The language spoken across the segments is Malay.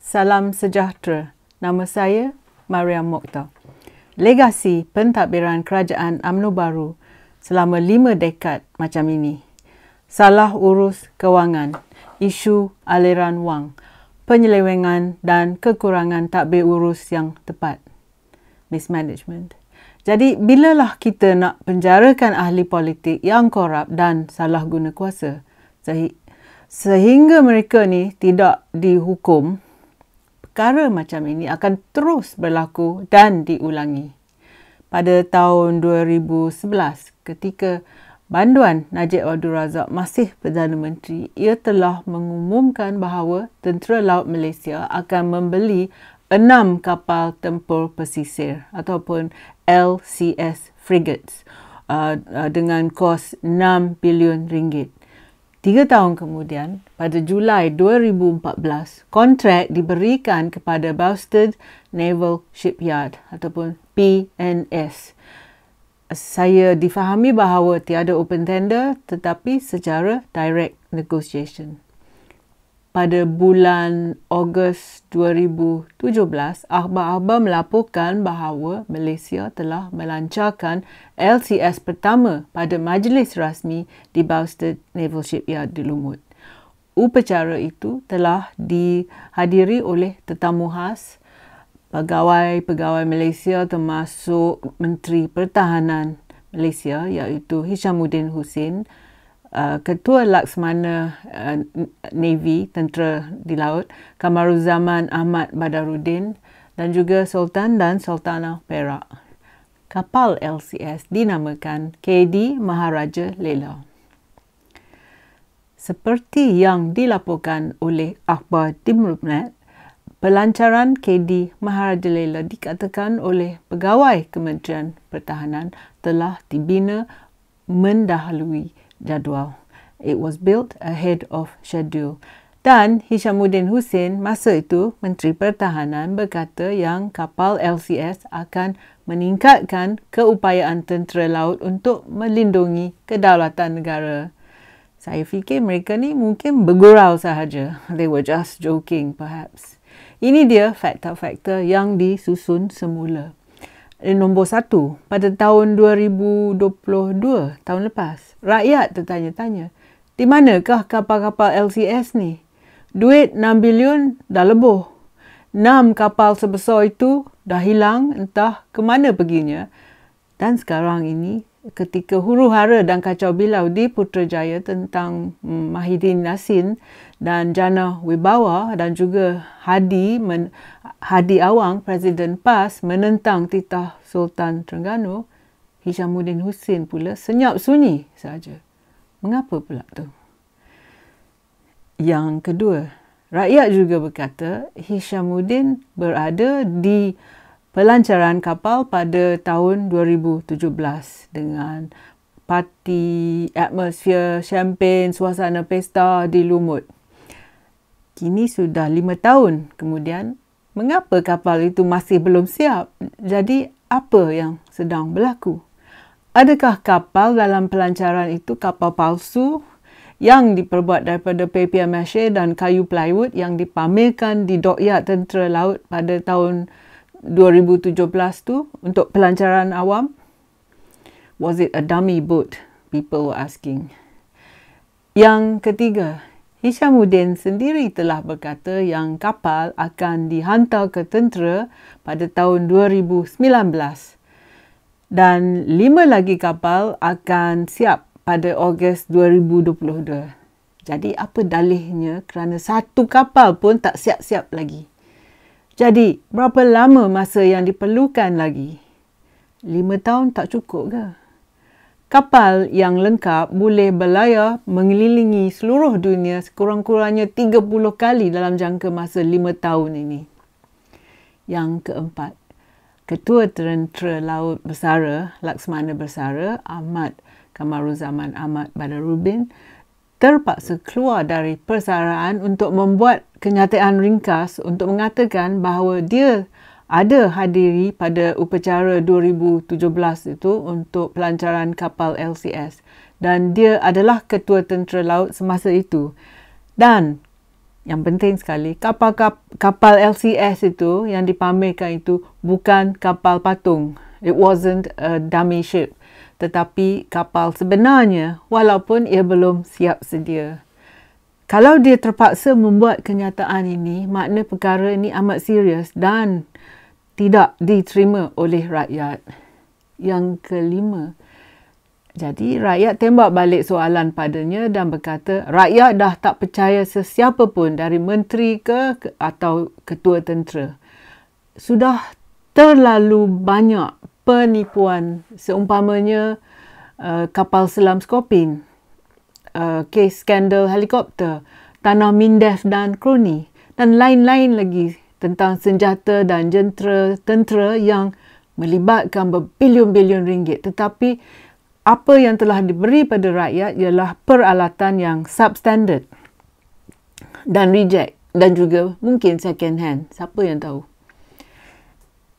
Salam sejahtera. Nama saya Mariam Mokhtar. Legasi pentadbiran kerajaan UMNO baru selama lima dekad macam ini. Salah urus kewangan, isu aliran wang, penyelewengan dan kekurangan tadbir urus yang tepat. Mismanagement. Jadi, bilalah kita nak penjarakan ahli politik yang korup dan salah guna kuasa sehingga mereka ni tidak dihukum, perkara macam ini akan terus berlaku dan diulangi. Pada tahun 2011, ketika banduan Najib Abdul Razak masih Perdana Menteri, ia telah mengumumkan bahawa Tentera Laut Malaysia akan membeli enam kapal tempur pesisir ataupun LCS frigates uh, uh, dengan kos 6 bilion ringgit. Tiga tahun kemudian, pada Julai 2014, kontrak diberikan kepada Boston Naval Shipyard ataupun PNS. Saya difahami bahawa tiada open tender tetapi secara direct negotiation pada bulan Ogos 2017, akhbar-akhbar melaporkan bahawa Malaysia telah melancarkan LCS pertama pada majlis rasmi di Bausted Naval Shipyard di Lumut. Upacara itu telah dihadiri oleh tetamu khas pegawai-pegawai Malaysia termasuk Menteri Pertahanan Malaysia iaitu Hishamuddin Hussein Uh, Ketua Laksmana uh, Navy Tentera di Laut Kamaruzaman Ahmad Badarudin dan juga Sultan dan Sultanah Perak. Kapal LCS dinamakan KD Maharaja Lela. Seperti yang dilaporkan oleh akhbar Timurnet, pelancaran KD Maharaja Lela dikatakan oleh pegawai Kementerian Pertahanan telah dibina mendahului jadual. It was built ahead of schedule. Dan Hishamuddin Hussein masa itu Menteri Pertahanan berkata yang kapal LCS akan meningkatkan keupayaan tentera laut untuk melindungi kedaulatan negara. Saya fikir mereka ni mungkin bergurau sahaja. They were just joking perhaps. Ini dia fakta-fakta yang disusun semula. Eh, nombor satu pada tahun 2022, tahun lepas. Rakyat tertanya-tanya, di manakah kapal-kapal LCS ni? Duit 6 bilion dah lebuh. 6 kapal sebesar itu dah hilang entah ke mana perginya. Dan sekarang ini ketika huru hara dan kacau bilau di Putrajaya tentang um, Mahidin Nasin dan Jana Wibawa dan juga Hadi men, Hadi Awang Presiden PAS menentang titah Sultan Terengganu Hishamuddin Hussein pula senyap sunyi saja. Mengapa pula tu? Yang kedua, rakyat juga berkata Hishamuddin berada di pelancaran kapal pada tahun 2017 dengan parti, atmosfer, champagne, suasana pesta di Lumut. Kini sudah lima tahun kemudian, mengapa kapal itu masih belum siap? Jadi, apa yang sedang berlaku? Adakah kapal dalam pelancaran itu kapal palsu yang diperbuat daripada papier mache dan kayu plywood yang dipamerkan di dokyat tentera laut pada tahun 2017 tu untuk pelancaran awam? Was it a dummy boat? People were asking. Yang ketiga, Hishamuddin sendiri telah berkata yang kapal akan dihantar ke tentera pada tahun 2019 dan lima lagi kapal akan siap pada Ogos 2022. Jadi apa dalihnya kerana satu kapal pun tak siap-siap lagi? Jadi, berapa lama masa yang diperlukan lagi? Lima tahun tak cukup ke? Kapal yang lengkap boleh berlayar mengelilingi seluruh dunia sekurang-kurangnya 30 kali dalam jangka masa lima tahun ini. Yang keempat, Ketua Tentera Laut Bersara, Laksmana Bersara, Ahmad Kamaruzaman Ahmad Badarubin, terpaksa keluar dari persaraan untuk membuat kenyataan ringkas untuk mengatakan bahawa dia ada hadiri pada upacara 2017 itu untuk pelancaran kapal LCS dan dia adalah ketua tentera laut semasa itu. Dan yang penting sekali, kapal kapal LCS itu yang dipamerkan itu bukan kapal patung. It wasn't a dummy ship tetapi kapal sebenarnya walaupun ia belum siap sedia. Kalau dia terpaksa membuat kenyataan ini, makna perkara ini amat serius dan tidak diterima oleh rakyat. Yang kelima, jadi rakyat tembak balik soalan padanya dan berkata, rakyat dah tak percaya sesiapa pun dari menteri ke atau ketua tentera. Sudah terlalu banyak penipuan seumpamanya uh, kapal selam Skopin, uh, kes skandal helikopter, tanah Mindef dan kroni dan lain-lain lagi tentang senjata dan jentera tentera yang melibatkan berbilion-bilion ringgit tetapi apa yang telah diberi pada rakyat ialah peralatan yang substandard dan reject dan juga mungkin second hand siapa yang tahu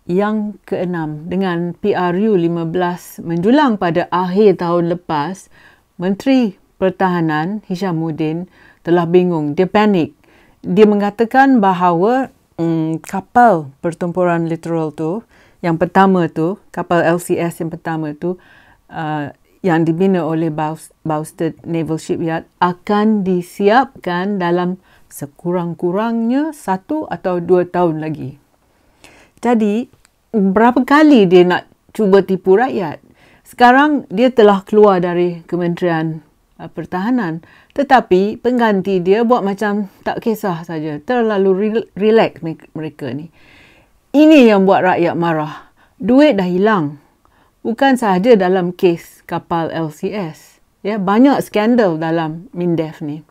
yang keenam dengan PRU 15 menjulang pada akhir tahun lepas, Menteri Pertahanan Hishamuddin telah bingung. Dia panik. Dia mengatakan bahawa hmm, kapal pertempuran literal tu yang pertama tu, kapal LCS yang pertama tu uh, yang dibina oleh Bausted Naval Shipyard akan disiapkan dalam sekurang-kurangnya satu atau dua tahun lagi. Jadi, berapa kali dia nak cuba tipu rakyat. Sekarang dia telah keluar dari Kementerian uh, Pertahanan. Tetapi pengganti dia buat macam tak kisah saja. Terlalu relax mereka ni. Ini yang buat rakyat marah. Duit dah hilang. Bukan sahaja dalam kes kapal LCS. Ya, banyak skandal dalam MINDEF ni.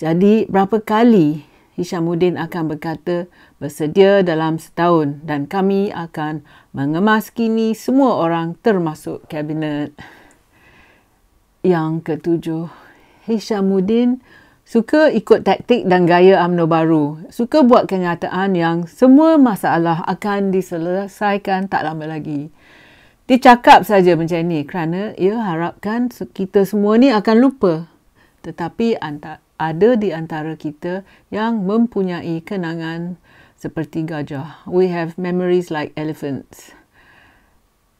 Jadi berapa kali Hishamuddin akan berkata bersedia dalam setahun dan kami akan mengemas kini semua orang termasuk kabinet. Yang ketujuh, Hishamuddin suka ikut taktik dan gaya UMNO baru. Suka buat kenyataan yang semua masalah akan diselesaikan tak lama lagi. cakap saja macam ni kerana ia harapkan kita semua ni akan lupa. Tetapi antara ada di antara kita yang mempunyai kenangan seperti gajah. We have memories like elephants.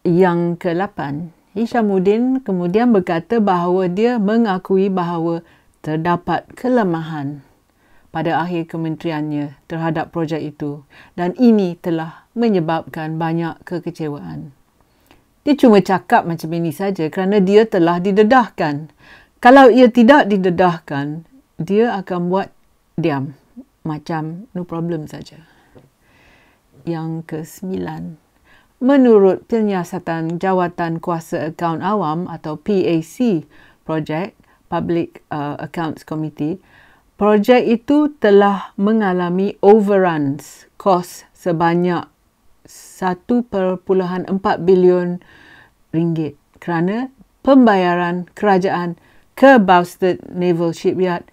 Yang ke-8, Hishamuddin kemudian berkata bahawa dia mengakui bahawa terdapat kelemahan pada akhir kementeriannya terhadap projek itu dan ini telah menyebabkan banyak kekecewaan. Dia cuma cakap macam ini saja kerana dia telah didedahkan. Kalau ia tidak didedahkan, dia akan buat diam macam no problem saja. Yang ke sembilan, menurut penyiasatan jawatan kuasa akaun awam atau PAC Project Public uh, Accounts Committee, projek itu telah mengalami overruns kos sebanyak 1.4 bilion ringgit kerana pembayaran kerajaan ke Bausted Naval Shipyard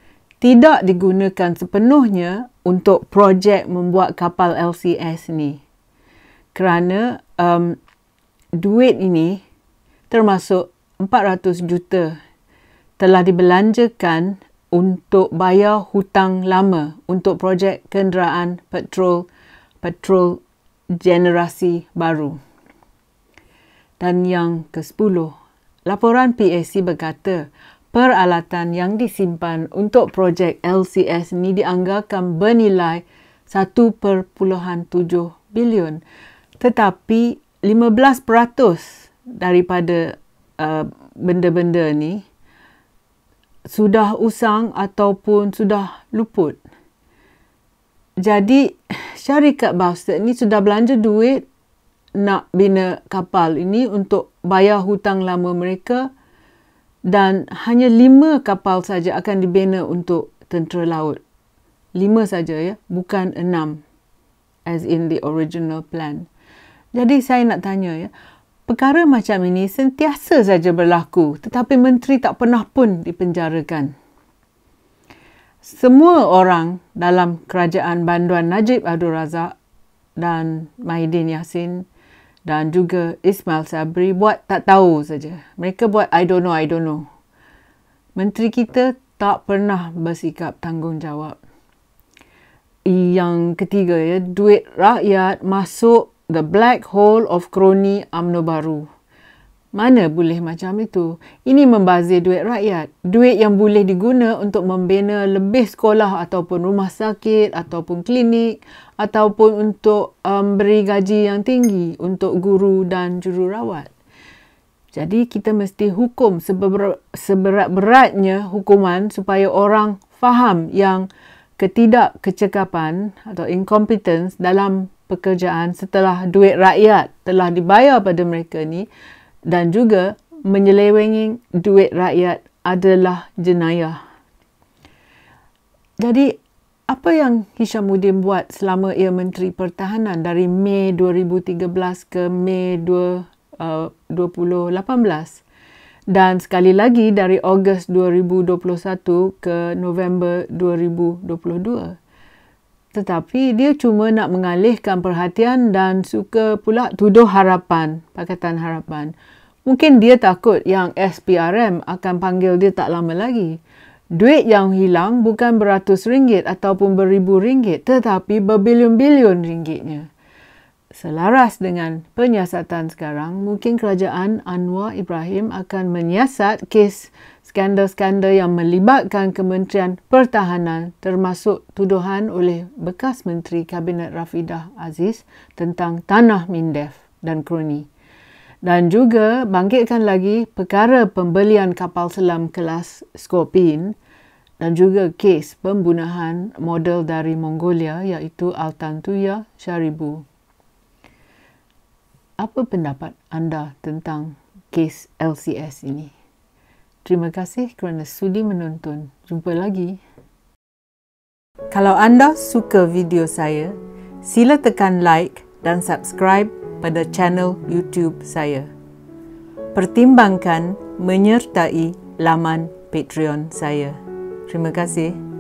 tidak digunakan sepenuhnya untuk projek membuat kapal LCS ni. Kerana um, duit ini termasuk 400 juta telah dibelanjakan untuk bayar hutang lama untuk projek kenderaan petrol petrol generasi baru. Dan yang ke-10, laporan PAC berkata peralatan yang disimpan untuk projek LCS ini dianggarkan bernilai 1.7 bilion tetapi 15% daripada uh, benda-benda ni sudah usang ataupun sudah luput. Jadi syarikat Boston ni sudah belanja duit nak bina kapal ini untuk bayar hutang lama mereka dan hanya lima kapal saja akan dibina untuk tentera laut. Lima saja ya, bukan enam as in the original plan. Jadi saya nak tanya ya, perkara macam ini sentiasa saja berlaku tetapi menteri tak pernah pun dipenjarakan. Semua orang dalam kerajaan Banduan Najib Abdul Razak dan Mahidin Yassin dan juga Ismail Sabri buat tak tahu saja. Mereka buat I don't know, I don't know. Menteri kita tak pernah bersikap tanggungjawab. Yang ketiga ya, duit rakyat masuk the black hole of kroni UMNO baru. Mana boleh macam itu? Ini membazir duit rakyat. Duit yang boleh diguna untuk membina lebih sekolah ataupun rumah sakit ataupun klinik ataupun untuk memberi um, gaji yang tinggi untuk guru dan jururawat. Jadi kita mesti hukum seberat-beratnya hukuman supaya orang faham yang ketidakkecekapan atau incompetence dalam pekerjaan setelah duit rakyat telah dibayar pada mereka ni dan juga menyelewengi duit rakyat adalah jenayah. Jadi, apa yang Hishamuddin buat selama ia Menteri Pertahanan dari Mei 2013 ke Mei 2018 eh, dan sekali lagi dari Ogos 2021 ke November 2022? tetapi dia cuma nak mengalihkan perhatian dan suka pula tuduh harapan, Pakatan Harapan. Mungkin dia takut yang SPRM akan panggil dia tak lama lagi. Duit yang hilang bukan beratus ringgit ataupun beribu ringgit tetapi berbilion-bilion ringgitnya. Selaras dengan penyiasatan sekarang, mungkin kerajaan Anwar Ibrahim akan menyiasat kes skandal-skandal yang melibatkan Kementerian Pertahanan termasuk tuduhan oleh bekas Menteri Kabinet Rafidah Aziz tentang tanah Mindef dan kroni. Dan juga bangkitkan lagi perkara pembelian kapal selam kelas Skopin dan juga kes pembunuhan model dari Mongolia iaitu Altan Tuya Sharibu. Apa pendapat anda tentang kes LCS ini? Terima kasih kerana sudi menonton. Jumpa lagi. Kalau anda suka video saya, sila tekan like dan subscribe pada channel YouTube saya. Pertimbangkan menyertai laman Patreon saya. Terima kasih.